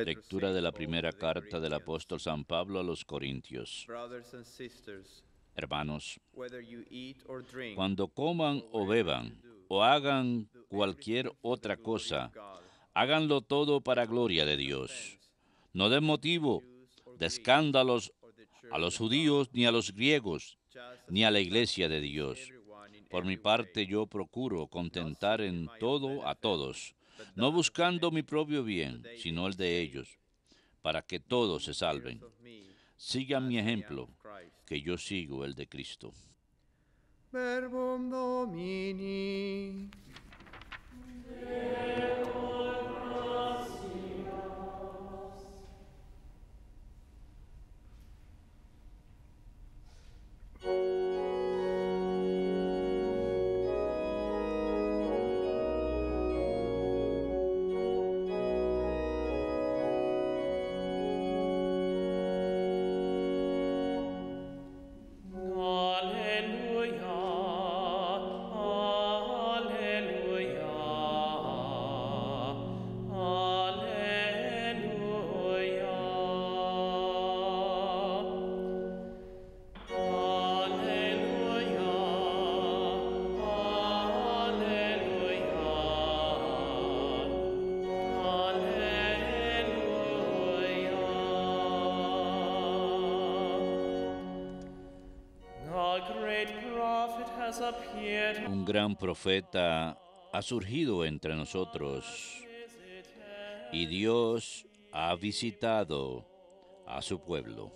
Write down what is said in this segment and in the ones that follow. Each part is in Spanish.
Lectura de la primera carta del apóstol San Pablo a los Corintios. Hermanos, cuando coman o beban o hagan cualquier otra cosa, háganlo todo para gloria de Dios. No den motivo de escándalos a los judíos ni a los griegos, ni a la iglesia de Dios. Por mi parte yo procuro contentar en todo a todos no buscando mi propio bien, sino el de ellos, para que todos se salven. Sigan mi ejemplo, que yo sigo el de Cristo. gran profeta ha surgido entre nosotros y Dios ha visitado a su pueblo.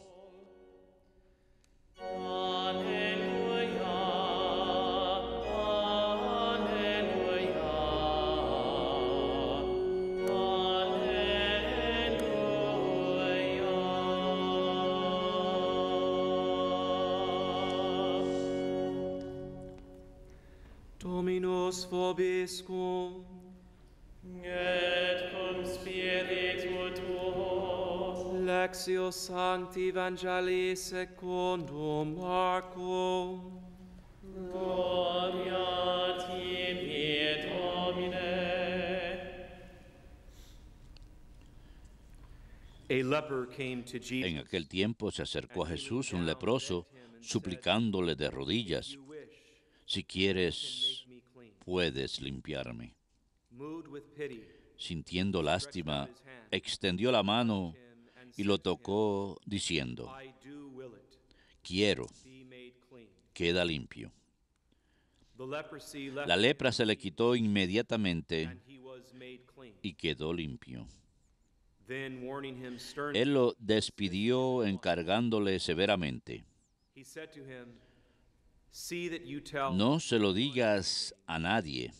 Deus vobiscum. Et cum spiritu tuo. Lexio Sancti Evangelii secundum Marcum. Gloria tibi Domine. A leper came to Jesus. En aquel tiempo se acercó a Jesús un leproso suplicándole de rodillas, si quieres, puedes limpiarme. Sintiendo lástima, extendió la mano y lo tocó diciendo, quiero, queda limpio. La lepra se le quitó inmediatamente y quedó limpio. Él lo despidió encargándole severamente. No se lo digas a nadie,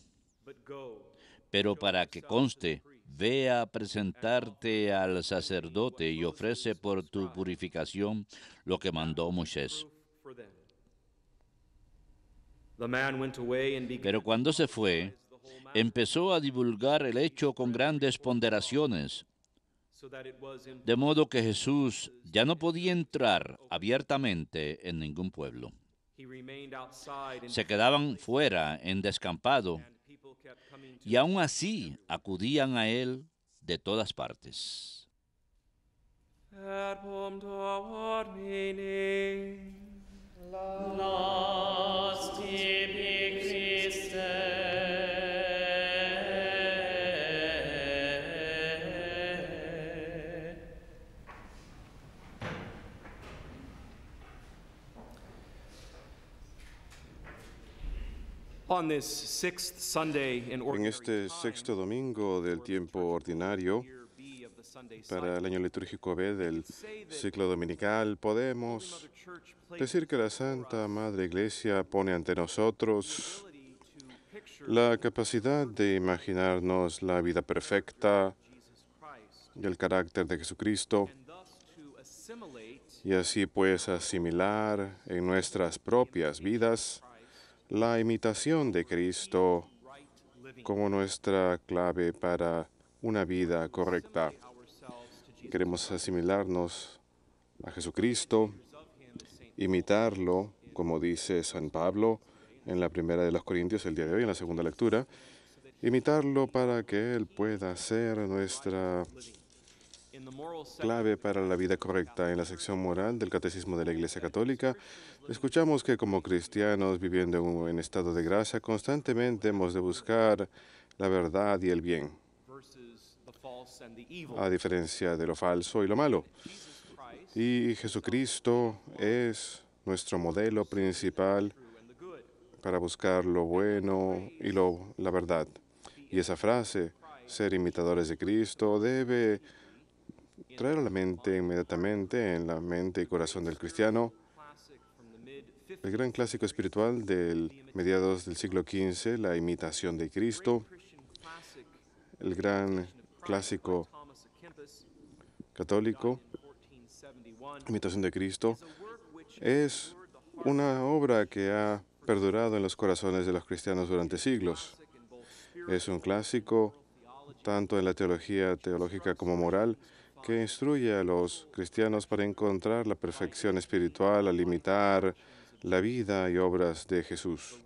pero para que conste, ve a presentarte al sacerdote y ofrece por tu purificación lo que mandó Moisés. Pero cuando se fue, empezó a divulgar el hecho con grandes ponderaciones, de modo que Jesús ya no podía entrar abiertamente en ningún pueblo. Se quedaban fuera en descampado y aún así acudían a él de todas partes. En este sexto domingo del tiempo ordinario, para el año litúrgico B del ciclo dominical, podemos decir que la Santa Madre Iglesia pone ante nosotros la capacidad de imaginarnos la vida perfecta y el carácter de Jesucristo y así pues asimilar en nuestras propias vidas la imitación de Cristo como nuestra clave para una vida correcta. Queremos asimilarnos a Jesucristo, imitarlo, como dice San Pablo en la primera de los Corintios el día de hoy, en la segunda lectura, imitarlo para que Él pueda ser nuestra clave para la vida correcta. En la sección moral del Catecismo de la Iglesia Católica, escuchamos que como cristianos viviendo en estado de gracia, constantemente hemos de buscar la verdad y el bien, a diferencia de lo falso y lo malo. Y Jesucristo es nuestro modelo principal para buscar lo bueno y lo, la verdad. Y esa frase, ser imitadores de Cristo, debe traer a la mente inmediatamente, en la mente y corazón del cristiano, el gran clásico espiritual del mediados del siglo XV, la imitación de Cristo, el gran clásico católico, imitación de Cristo, es una obra que ha perdurado en los corazones de los cristianos durante siglos. Es un clásico tanto en la teología teológica como moral que instruye a los cristianos para encontrar la perfección espiritual, a limitar la vida y obras de Jesús.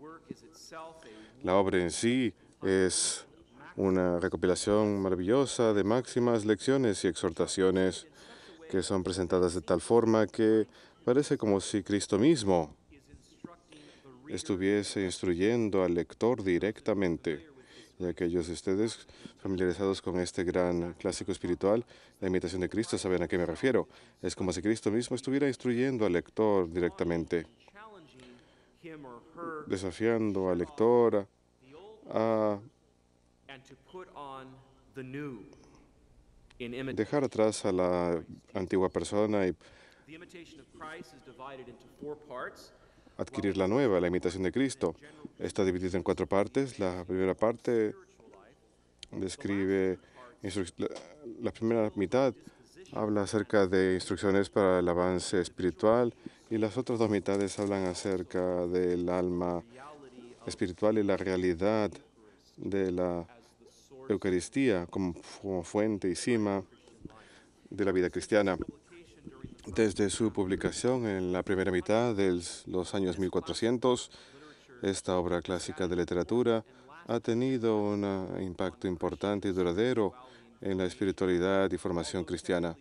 La obra en sí es una recopilación maravillosa de máximas, lecciones y exhortaciones que son presentadas de tal forma que parece como si Cristo mismo estuviese instruyendo al lector directamente. Y aquellos de ustedes familiarizados con este gran clásico espiritual, la imitación de Cristo, saben a qué me refiero. Es como si Cristo mismo estuviera instruyendo al lector directamente, desafiando al lector a dejar atrás a la antigua persona y adquirir la nueva, la imitación de Cristo. Está dividida en cuatro partes. La primera parte describe la primera mitad habla acerca de instrucciones para el avance espiritual y las otras dos mitades hablan acerca del alma espiritual y la realidad de la Eucaristía como, fuente y cima de la vida cristiana. Desde su publicación en la primera mitad de los años 1400, esta obra clásica de literatura ha tenido un impacto importante y duradero en la espiritualidad y formación cristiana,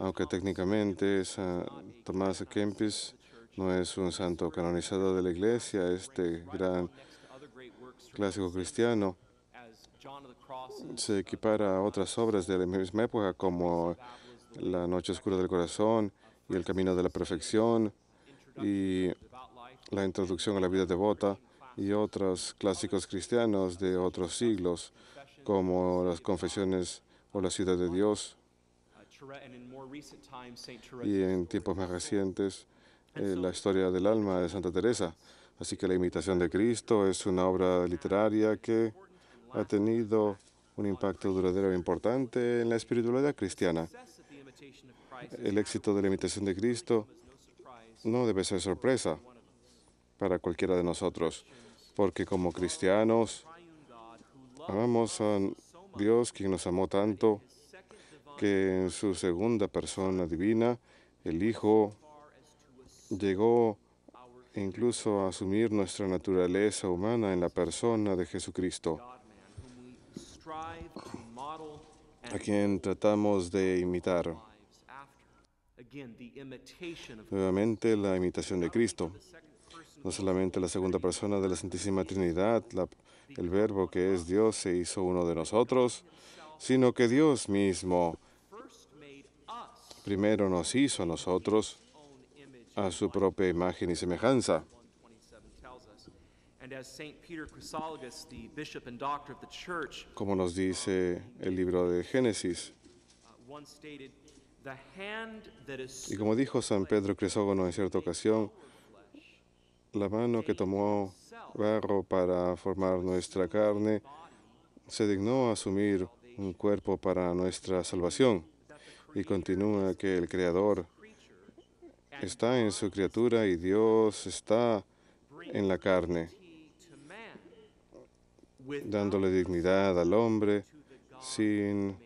aunque técnicamente San ah, Tomás Kempis no es un santo canonizado de la iglesia, este gran clásico cristiano se equipara a otras obras de la misma época como La noche oscura del corazón y el camino de la perfección y la introducción a la vida devota y otros clásicos cristianos de otros siglos, como las confesiones o la ciudad de Dios. Y en tiempos más recientes, eh, la historia del alma de Santa Teresa. Así que la imitación de Cristo es una obra literaria que ha tenido un impacto duradero e importante en la espiritualidad cristiana. El éxito de la imitación de Cristo no debe ser sorpresa para cualquiera de nosotros, porque como cristianos amamos a Dios quien nos amó tanto que en su segunda persona divina, el Hijo, llegó incluso a asumir nuestra naturaleza humana en la persona de Jesucristo, a quien tratamos de imitar. Nuevamente la imitación de Cristo, no solamente la segunda persona de la Santísima Trinidad, el verbo que es Dios se hizo uno de nosotros, sino que Dios mismo primero nos hizo a nosotros a su propia imagen y semejanza. Como nos dice el libro de Génesis, uh, y como dijo San Pedro Cresógono en cierta ocasión, la mano que tomó barro para formar nuestra carne se dignó a asumir un cuerpo para nuestra salvación. Y continúa que el Creador está en su criatura y Dios está en la carne, dándole dignidad al hombre sin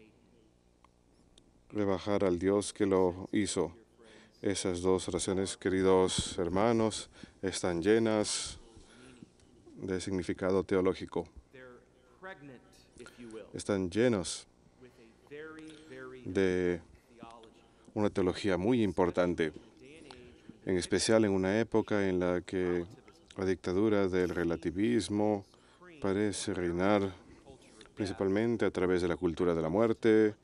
rebajar al Dios que lo hizo. Esas dos oraciones, queridos hermanos, están llenas de significado teológico. Están llenos de una teología muy importante, en especial en una época en la que la dictadura del relativismo parece reinar principalmente a través de la cultura de la muerte,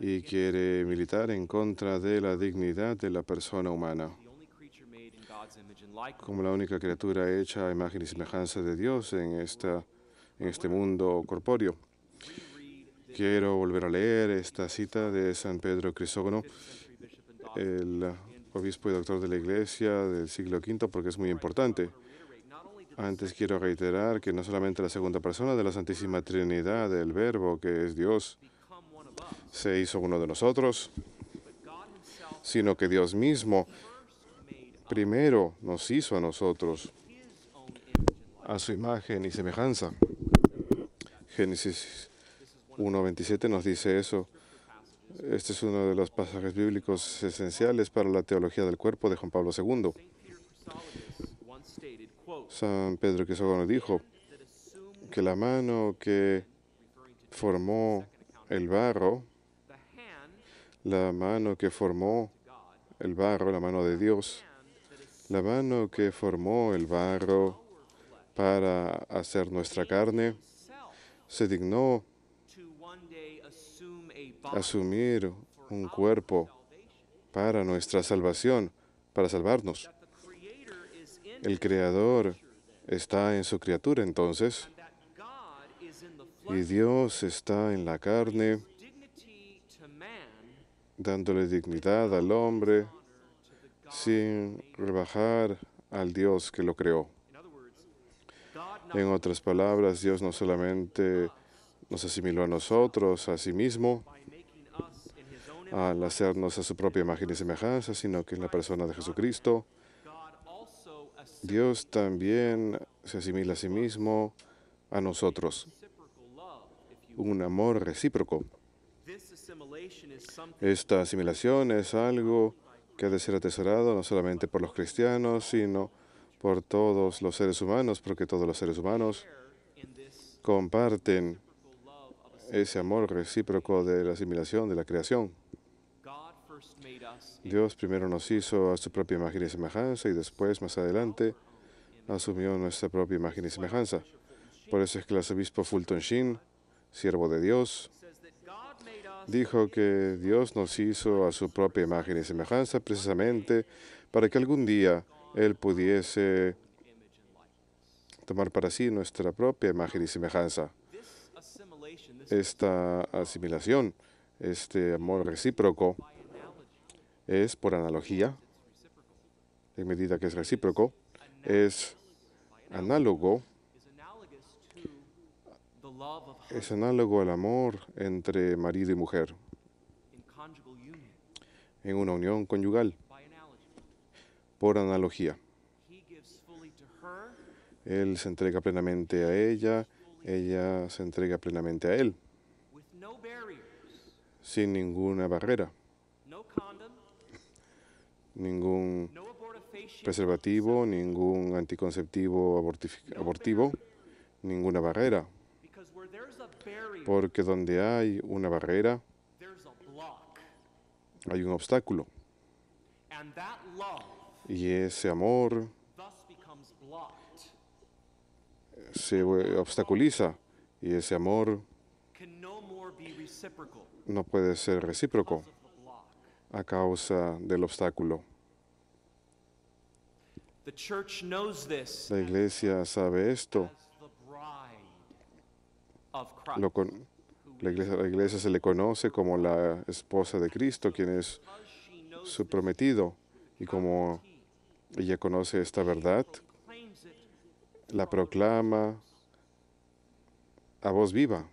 y quiere militar en contra de la dignidad de la persona humana. Como la única criatura hecha a imagen y semejanza de Dios en, esta, en este mundo corpóreo. Quiero volver a leer esta cita de San Pedro Crisógono, el obispo y doctor de la Iglesia del siglo V, porque es muy importante. Antes quiero reiterar que no solamente la segunda persona de la Santísima Trinidad, el Verbo, que es Dios, se hizo uno de nosotros, sino que Dios mismo primero nos hizo a nosotros a su imagen y semejanza. Génesis 1.27 nos dice eso. Este es uno de los pasajes bíblicos esenciales para la teología del cuerpo de Juan Pablo II. San Pedro nos dijo que la mano que formó el barro la mano que formó el barro, la mano de Dios, la mano que formó el barro para hacer nuestra carne, se dignó asumir un cuerpo para nuestra salvación, para salvarnos. El Creador está en su criatura entonces, y Dios está en la carne dándole dignidad al hombre sin rebajar al Dios que lo creó. En otras palabras, Dios no solamente nos asimiló a nosotros, a sí mismo, al hacernos a su propia imagen y semejanza, sino que en la persona de Jesucristo, Dios también se asimila a sí mismo a nosotros. Un amor recíproco. Esta asimilación es algo que ha de ser atesorado no solamente por los cristianos, sino por todos los seres humanos, porque todos los seres humanos comparten ese amor recíproco de la asimilación, de la creación. Dios primero nos hizo a su propia imagen y semejanza y después, más adelante, asumió nuestra propia imagen y semejanza. Por eso es que el arzobispo Fulton Sheen, siervo de Dios, dijo que Dios nos hizo a su propia imagen y semejanza precisamente para que algún día Él pudiese tomar para sí nuestra propia imagen y semejanza. Esta asimilación, este amor recíproco, es por analogía, en medida que es recíproco, es análogo es análogo al amor entre marido y mujer en una unión conyugal por analogía. Él se entrega plenamente a ella, ella se entrega plenamente a él, sin ninguna barrera, ningún preservativo, ningún anticonceptivo abortivo, ninguna barrera. Porque donde hay una barrera, hay un obstáculo. Y ese amor se obstaculiza y ese amor no puede ser recíproco a causa del obstáculo. La iglesia sabe esto la, iglesia, la iglesia se le conoce como la esposa de Cristo, quien es su prometido. Y como ella conoce esta verdad, la proclama a voz viva.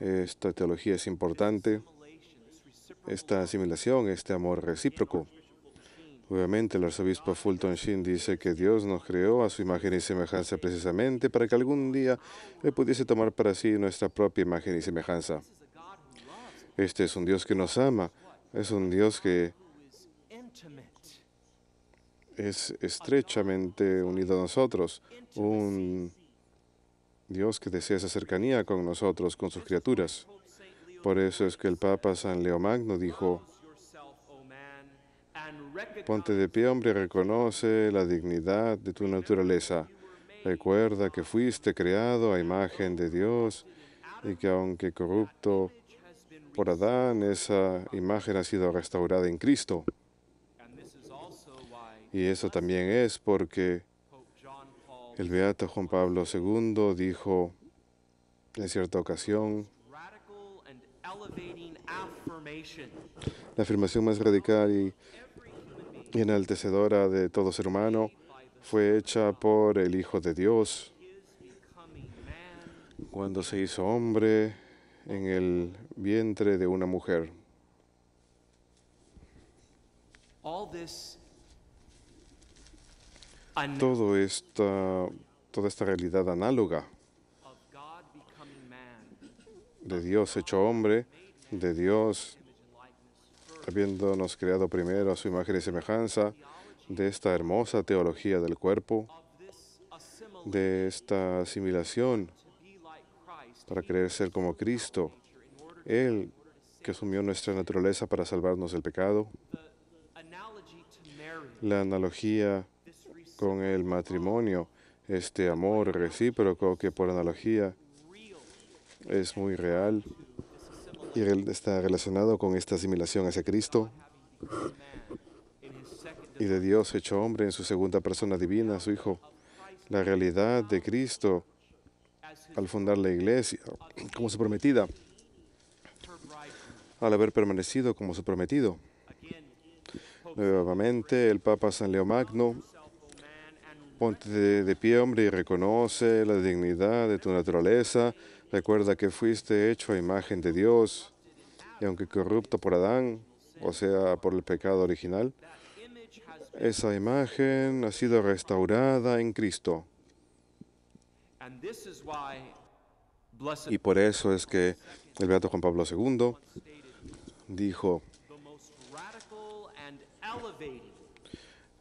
Esta teología es importante, esta asimilación, este amor recíproco. Obviamente el arzobispo Fulton Sheen dice que Dios nos creó a su imagen y semejanza precisamente para que algún día le eh, pudiese tomar para sí nuestra propia imagen y semejanza. Este es un Dios que nos ama, es un Dios que es estrechamente unido a nosotros, un Dios que desea esa cercanía con nosotros, con sus criaturas. Por eso es que el Papa San Leo Magno dijo, Ponte de pie, hombre, reconoce la dignidad de tu naturaleza. Recuerda que fuiste creado a imagen de Dios y que aunque corrupto por Adán, esa imagen ha sido restaurada en Cristo. Y eso también es porque el beato Juan Pablo II dijo en cierta ocasión, la afirmación más radical y y enaltecedora de todo ser humano, fue hecha por el Hijo de Dios cuando se hizo hombre en el vientre de una mujer. Todo esta, toda esta realidad análoga de Dios hecho hombre, de Dios habiéndonos creado primero a su imagen y semejanza, de esta hermosa teología del cuerpo, de esta asimilación para creer ser como Cristo, Él que asumió nuestra naturaleza para salvarnos del pecado. La analogía con el matrimonio, este amor recíproco que por analogía es muy real, y está relacionado con esta asimilación hacia Cristo y de Dios hecho hombre en su segunda persona divina, su Hijo. La realidad de Cristo al fundar la iglesia como su prometida, al haber permanecido como su prometido. Nuevamente, el Papa San Leo Magno, ponte de, de pie, hombre, y reconoce la dignidad de tu naturaleza Recuerda que fuiste hecho a imagen de Dios y aunque corrupto por Adán, o sea, por el pecado original, esa imagen ha sido restaurada en Cristo. Y por eso es que el Beato Juan Pablo II dijo,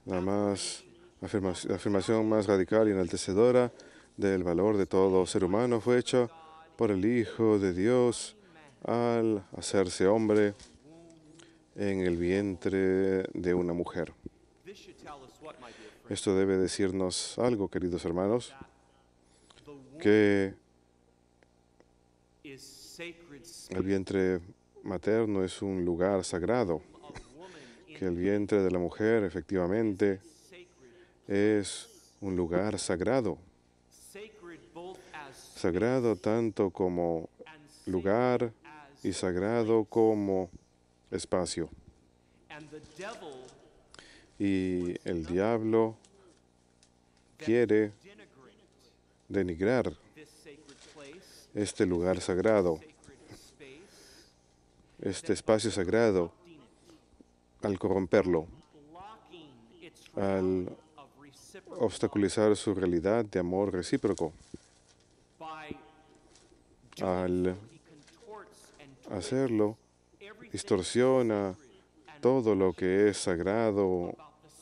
la, más afirmación más radical y enaltecedora del valor de todo ser humano fue hecha por el Hijo de Dios al hacerse hombre en el vientre de una mujer. Esto debe decirnos algo, queridos hermanos, que el vientre materno es un lugar sagrado, que el vientre de la mujer efectivamente es un lugar sagrado sagrado tanto como lugar y sagrado como espacio. Y el diablo quiere denigrar este lugar sagrado, este espacio sagrado, al corromperlo, al obstaculizar su realidad de amor recíproco al hacerlo, distorsiona todo lo que es sagrado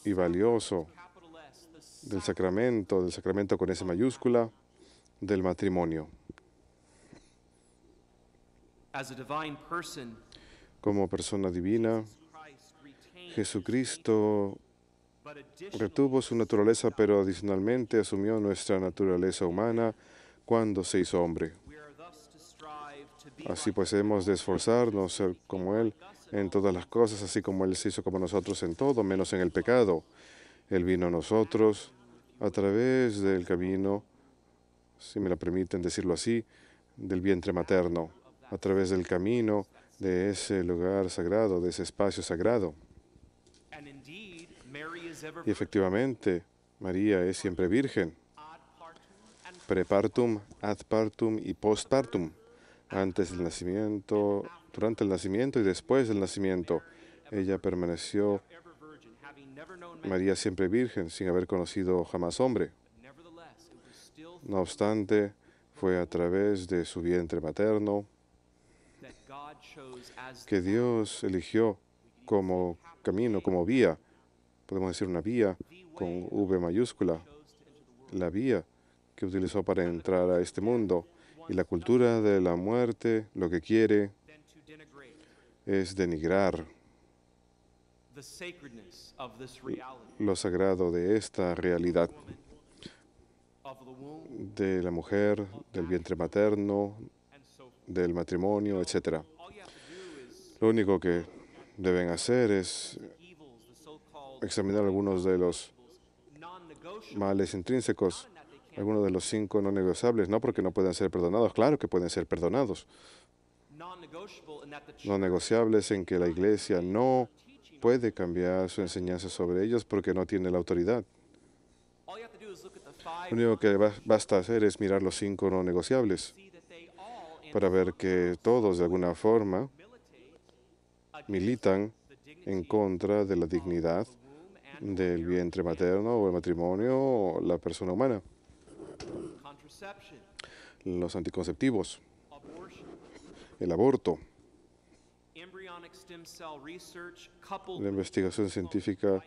y valioso del sacramento, del sacramento con esa mayúscula, del matrimonio. Como persona divina, Jesucristo retuvo su naturaleza, pero adicionalmente asumió nuestra naturaleza humana cuando se hizo hombre. Así pues hemos de esforzarnos ser como Él en todas las cosas, así como Él se hizo como nosotros en todo, menos en el pecado. Él vino a nosotros a través del camino, si me lo permiten decirlo así, del vientre materno, a través del camino de ese lugar sagrado, de ese espacio sagrado. Y efectivamente, María es siempre virgen, prepartum, ad partum y postpartum antes del nacimiento, durante el nacimiento y después del nacimiento. Ella permaneció María siempre virgen, sin haber conocido jamás hombre. No obstante, fue a través de su vientre materno que Dios eligió como camino, como vía, podemos decir una vía con V mayúscula, la vía que utilizó para entrar a este mundo y la cultura de la muerte lo que quiere es denigrar lo sagrado de esta realidad, de la mujer, del vientre materno, del matrimonio, etc. Lo único que deben hacer es examinar algunos de los males intrínsecos algunos de los cinco no negociables, no porque no pueden ser perdonados, claro que pueden ser perdonados. No negociables en que la iglesia no puede cambiar su enseñanza sobre ellos porque no tiene la autoridad. Lo único que basta hacer es mirar los cinco no negociables para ver que todos de alguna forma militan en contra de la dignidad del vientre materno o el matrimonio o la persona humana los anticonceptivos, el aborto, la investigación científica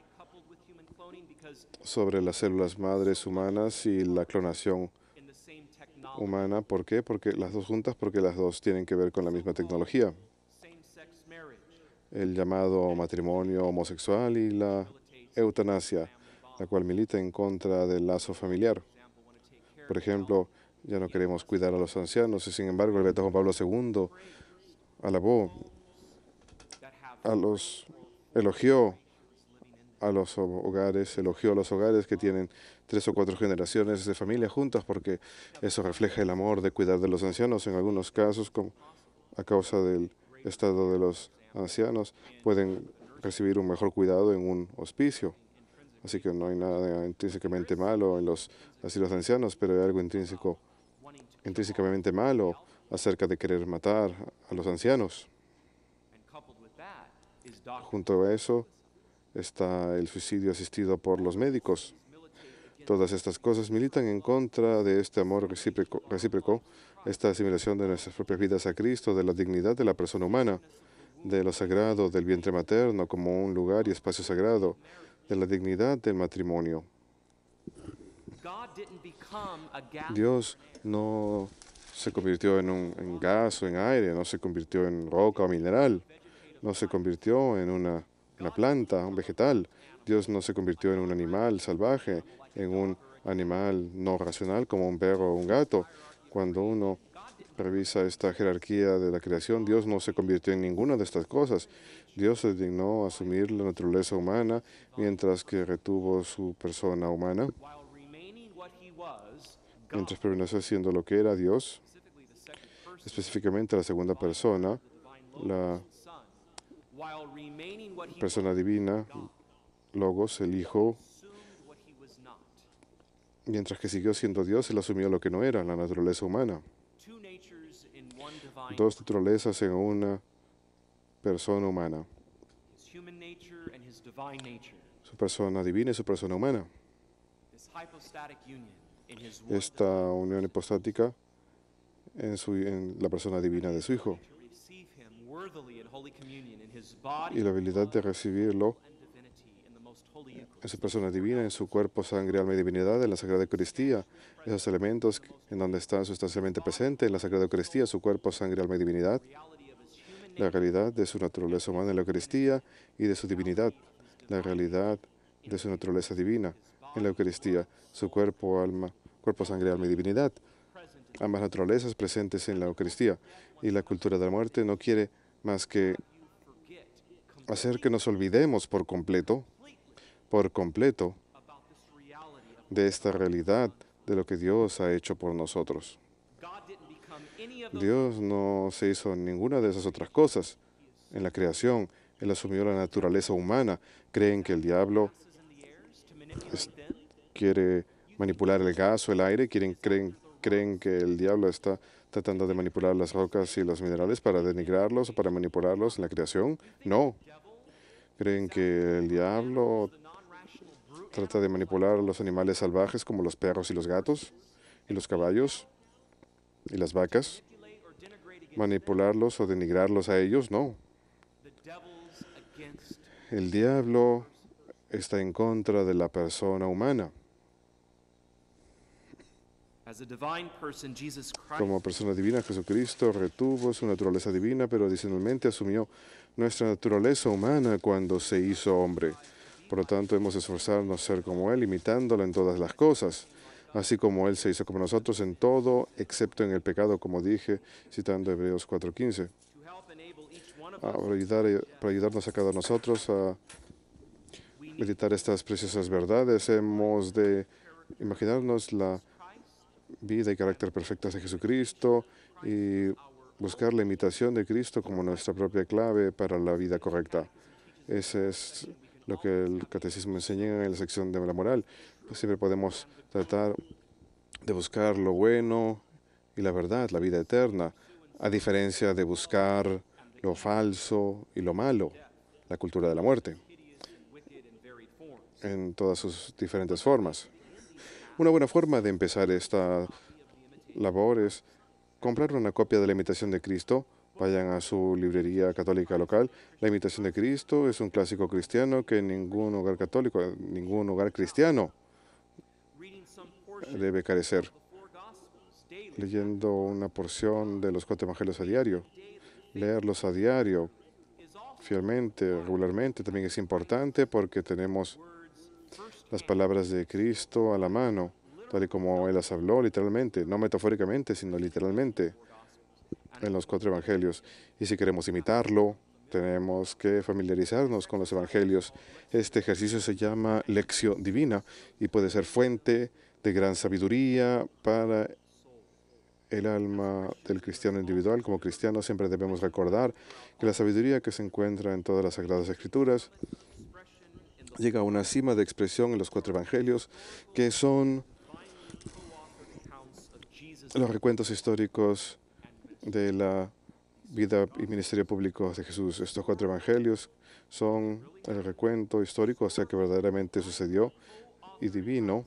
sobre las células madres humanas y la clonación humana. ¿Por qué? Porque las dos juntas, porque las dos tienen que ver con la misma tecnología. El llamado matrimonio homosexual y la eutanasia, la cual milita en contra del lazo familiar. Por ejemplo, ya no queremos cuidar a los ancianos y sin embargo el veto Juan Pablo II alabó a los, elogió a los hogares, elogió a los hogares que tienen tres o cuatro generaciones de familia juntas porque eso refleja el amor de cuidar de los ancianos en algunos casos como a causa del estado de los ancianos pueden recibir un mejor cuidado en un hospicio. Así que no hay nada intrínsecamente malo en los asilos ancianos, pero hay algo intrínseco, intrínsecamente malo acerca de querer matar a los ancianos. Junto a eso está el suicidio asistido por los médicos. Todas estas cosas militan en contra de este amor recíproco, esta asimilación de nuestras propias vidas a Cristo, de la dignidad de la persona humana, de lo sagrado, del vientre materno como un lugar y espacio sagrado, de la dignidad del matrimonio. Dios no se convirtió en, un, gas o en aire, no se convirtió en roca o mineral, no se convirtió en una, una planta, un vegetal. Dios no se convirtió en un animal salvaje, en un animal no racional como un perro o un gato. Cuando uno Revisa esta jerarquía de la creación. Dios no se convirtió en ninguna de estas cosas. Dios se dignó a asumir la naturaleza humana mientras que retuvo su persona humana. Mientras permaneció siendo lo que era Dios, específicamente la segunda persona, la persona divina, Logos, el Hijo, mientras que siguió siendo Dios, él asumió lo que no era, la naturaleza humana dos naturalezas en una persona humana. Su persona divina y su persona humana. Esta unión hipostática en, su, en la persona divina de su Hijo. Y la habilidad de recibirlo en su persona divina, en su cuerpo, sangre, alma y divinidad, en la Sagrada Eucaristía, esos elementos en donde están sustancialmente presente en la Sagrada Eucaristía, su cuerpo, sangre, alma y divinidad, la realidad de su naturaleza humana en la Eucaristía y de su divinidad, la realidad de su naturaleza divina en la Eucaristía, su cuerpo, alma, cuerpo, sangre, alma y divinidad, ambas naturalezas presentes en la Eucaristía. Y la cultura de la muerte no quiere más que hacer que nos olvidemos por completo por completo de esta realidad de lo que Dios ha hecho por nosotros. Dios no se hizo ninguna de esas otras cosas en la creación. Él asumió la naturaleza humana. Creen que el diablo quiere manipular el gas o el aire. Quieren, creen, creen que el diablo está tratando de manipular las rocas y los minerales para denigrarlos o para manipularlos en la creación. No. Creen que el diablo Trata de manipular a los animales salvajes como los perros y los gatos y los caballos y las vacas. Manipularlos o denigrarlos a ellos, no. El diablo está en contra de la persona humana. Como persona divina, Jesucristo retuvo su naturaleza divina, pero adicionalmente asumió nuestra naturaleza humana cuando se hizo hombre. Por lo tanto, hemos de esforzarnos ser como Él, imitándolo en todas las cosas, así como Él se hizo como nosotros en todo, excepto en el pecado, como dije, citando Hebreos 4.15. Eh, para, ayudarnos a cada nosotros a meditar estas preciosas verdades, hemos de imaginarnos la vida y carácter perfectos de Jesucristo y buscar la imitación de Cristo como nuestra propia clave para la vida correcta. Ese es lo que el catecismo enseña en la sección de la moral. Pues siempre podemos tratar de buscar lo bueno y la verdad, la vida eterna, a diferencia de buscar lo falso y lo malo, la cultura de la muerte, en todas sus diferentes formas. Una buena forma de empezar esta labor es comprar una copia de la imitación de Cristo Vayan a su librería católica local. La imitación de Cristo es un clásico cristiano que en ningún hogar católico, en ningún hogar cristiano debe carecer. Leyendo una porción de los cuatro evangelios a diario, leerlos a diario, fielmente, regularmente, también es importante porque tenemos las palabras de Cristo a la mano, tal y como Él las habló literalmente, no metafóricamente, sino literalmente en los cuatro evangelios. Y si queremos imitarlo, tenemos que familiarizarnos con los evangelios. Este ejercicio se llama lección divina y puede ser fuente de gran sabiduría para el alma del cristiano individual. Como cristiano siempre debemos recordar que la sabiduría que se encuentra en todas las Sagradas Escrituras llega a una cima de expresión en los cuatro evangelios, que son los recuentos históricos de la vida y ministerio público de Jesús. Estos cuatro evangelios son el recuento histórico, o sea que verdaderamente sucedió y divino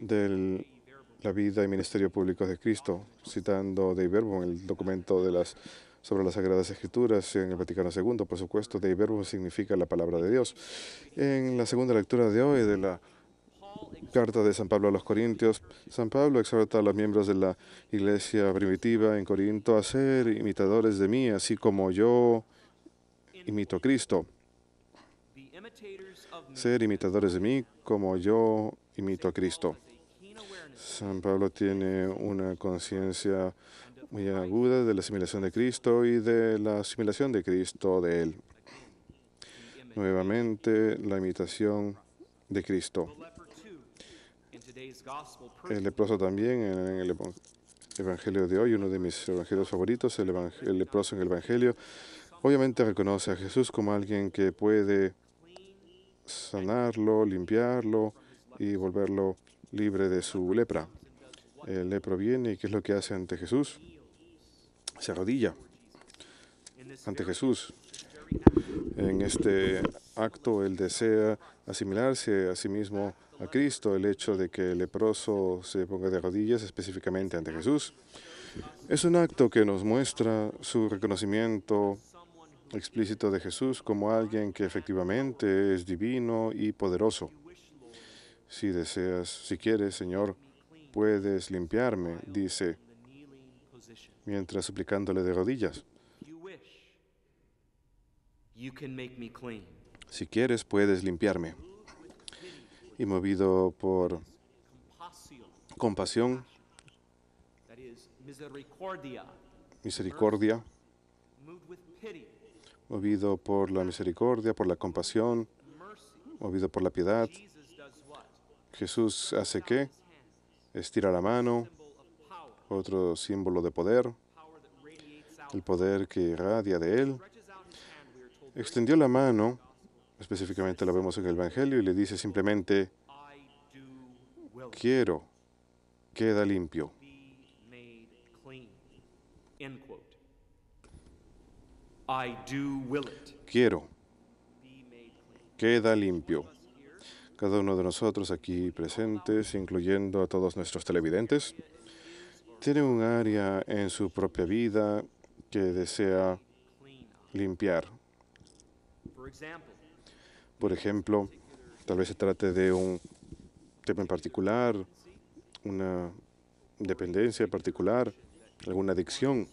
de la vida y ministerio público de Cristo, citando de Verbo en el documento de las sobre las Sagradas Escrituras en el Vaticano II. Por supuesto, de Verbo significa la palabra de Dios. En la segunda lectura de hoy de la Carta de San Pablo a los Corintios. San Pablo exhorta a los miembros de la iglesia primitiva en Corinto a ser imitadores de mí, así como yo imito a Cristo. Ser imitadores de mí como yo imito a Cristo. San Pablo tiene una conciencia muy aguda de la asimilación de Cristo y de la asimilación de Cristo de él. Nuevamente, la imitación de Cristo. El leproso también en el Evangelio de hoy, uno de mis evangelios favoritos, el, leproso en el Evangelio, obviamente reconoce a Jesús como alguien que puede sanarlo, limpiarlo y volverlo libre de su lepra. El lepro viene y ¿qué es lo que hace ante Jesús? Se arrodilla ante Jesús. En este acto él desea asimilarse a sí mismo a Cristo, el hecho de que el leproso se ponga de rodillas específicamente ante Jesús. Es un acto que nos muestra su reconocimiento explícito de Jesús como alguien que efectivamente es divino y poderoso. Si deseas, si quieres, Señor, puedes limpiarme, dice, mientras suplicándole de rodillas. Si quieres, puedes limpiarme. Y movido por compasión, misericordia, movido por la misericordia, por la compasión, movido por la piedad, Jesús hace qué? Estira la mano, otro símbolo de poder, el poder que irradia de él, extendió la mano, específicamente la vemos en el Evangelio, y le dice simplemente, quiero, queda limpio. Quiero, queda limpio. Cada uno de nosotros aquí presentes, incluyendo a todos nuestros televidentes, tiene un área en su propia vida que desea limpiar. Por ejemplo, tal vez se trate de un tema en particular, una dependencia en particular, alguna adicción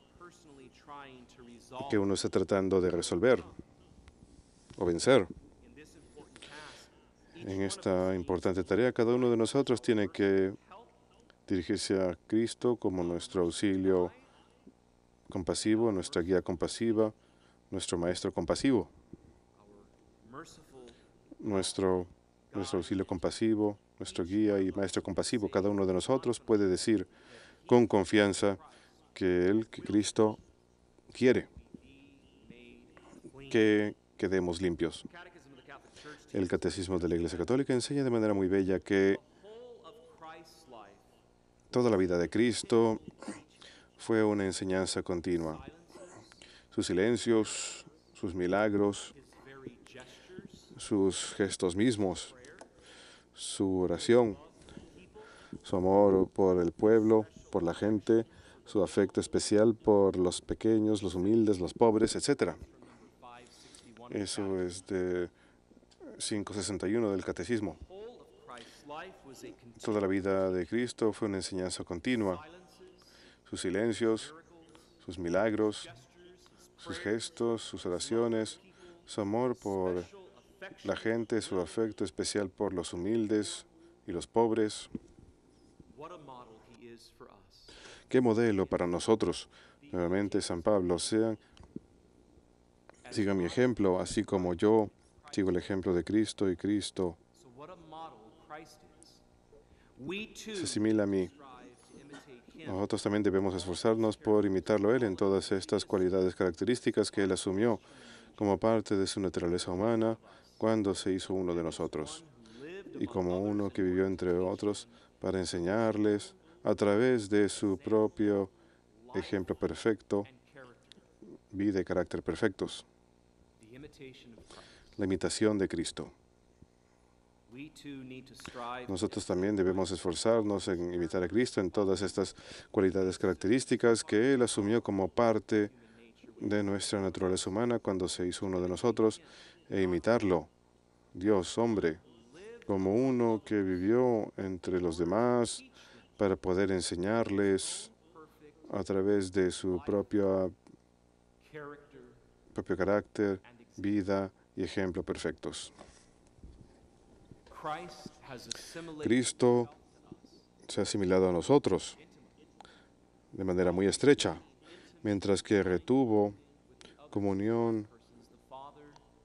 que uno está tratando de resolver o vencer. En esta importante tarea, cada uno de nosotros tiene que dirigirse a Cristo como nuestro auxilio compasivo, nuestra guía compasiva, nuestro maestro compasivo nuestro, nuestro auxilio compasivo, nuestro guía y maestro compasivo. Cada uno de nosotros puede decir con confianza que el que Cristo, quiere que quedemos limpios. El Catecismo de la Iglesia Católica enseña de manera muy bella que toda la vida de Cristo fue una enseñanza continua. Sus silencios, sus milagros, sus gestos mismos, su oración, su amor por el pueblo, por la gente, su afecto especial por los pequeños, los humildes, los pobres, etc. Eso es de 561 del Catecismo. Toda la vida de Cristo fue una enseñanza continua. Sus silencios, sus milagros, sus gestos, sus oraciones, su amor por la gente, su afecto especial por los humildes y los pobres. Qué modelo para nosotros. Nuevamente, San Pablo, sea, siga mi ejemplo, así como yo sigo el ejemplo de Cristo y Cristo se asimila a mí. Nosotros también debemos esforzarnos por imitarlo a Él en todas estas cualidades características que Él asumió como parte de su naturaleza humana, cuando se hizo uno de nosotros y como uno que vivió entre otros para enseñarles a través de su propio ejemplo perfecto, vida y carácter perfectos, la imitación de Cristo. Nosotros también debemos esforzarnos en imitar a Cristo en todas estas cualidades características que Él asumió como parte de nuestra naturaleza humana cuando se hizo uno de nosotros e imitarlo. Dios, hombre, como uno que vivió entre los demás para poder enseñarles a través de su propio, propio carácter, vida y ejemplo perfectos. Cristo se ha asimilado a nosotros de manera muy estrecha, mientras que retuvo comunión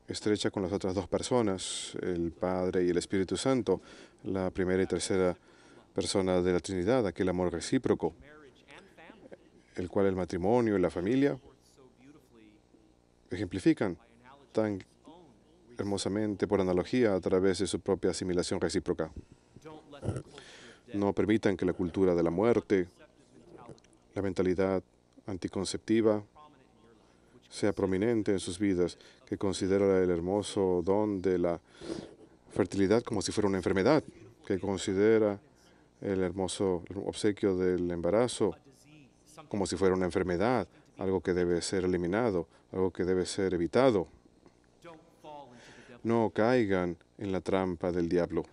estrecha con las otras dos personas, el Padre y el Espíritu Santo, la primera y tercera persona de la Trinidad, aquel amor recíproco, el cual el matrimonio y la familia ejemplifican tan hermosamente por analogía a través de su propia asimilación recíproca. No permitan que la cultura de la muerte, la mentalidad anticonceptiva, sea prominente en sus vidas, que considera el hermoso don de la fertilidad como si fuera una enfermedad, que considera el hermoso obsequio del embarazo como si fuera una enfermedad, algo que debe ser eliminado, algo que debe ser evitado. No caigan en la trampa del diablo.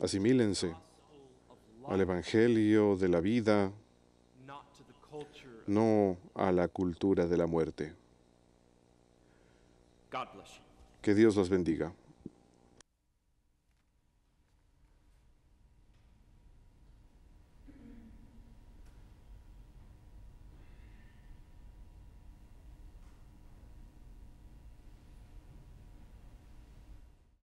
Asimílense al Evangelio de la vida no a la cultura de la muerte. Que Dios los bendiga.